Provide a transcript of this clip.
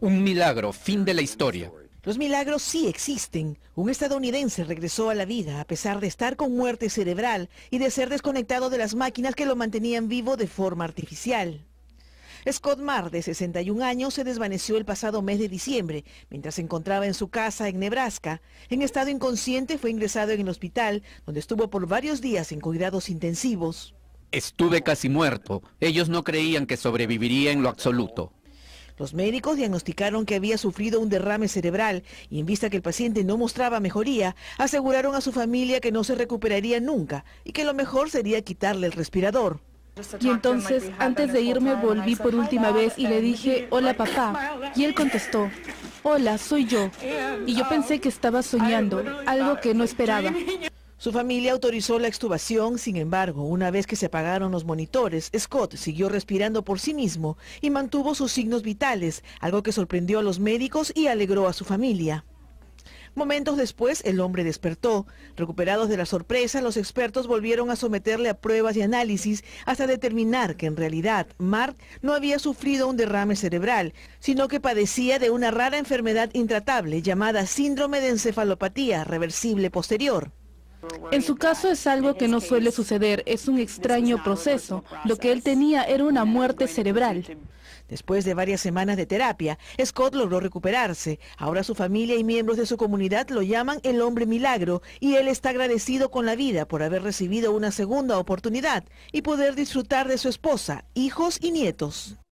Un milagro, fin de la historia. Los milagros sí existen. Un estadounidense regresó a la vida a pesar de estar con muerte cerebral y de ser desconectado de las máquinas que lo mantenían vivo de forma artificial. Scott Marr, de 61 años, se desvaneció el pasado mes de diciembre mientras se encontraba en su casa en Nebraska. En estado inconsciente fue ingresado en el hospital, donde estuvo por varios días en cuidados intensivos. Estuve casi muerto. Ellos no creían que sobreviviría en lo absoluto. Los médicos diagnosticaron que había sufrido un derrame cerebral y en vista que el paciente no mostraba mejoría, aseguraron a su familia que no se recuperaría nunca y que lo mejor sería quitarle el respirador. Y entonces, antes de irme, volví por última vez y le dije, hola papá. Y él contestó, hola, soy yo. Y yo pensé que estaba soñando, algo que no esperaba. Su familia autorizó la extubación, sin embargo, una vez que se apagaron los monitores, Scott siguió respirando por sí mismo y mantuvo sus signos vitales, algo que sorprendió a los médicos y alegró a su familia. Momentos después, el hombre despertó. Recuperados de la sorpresa, los expertos volvieron a someterle a pruebas y análisis hasta determinar que en realidad Mark no había sufrido un derrame cerebral, sino que padecía de una rara enfermedad intratable llamada síndrome de encefalopatía reversible posterior. En su caso es algo que no suele suceder, es un extraño proceso. Lo que él tenía era una muerte cerebral. Después de varias semanas de terapia, Scott logró recuperarse. Ahora su familia y miembros de su comunidad lo llaman el hombre milagro y él está agradecido con la vida por haber recibido una segunda oportunidad y poder disfrutar de su esposa, hijos y nietos.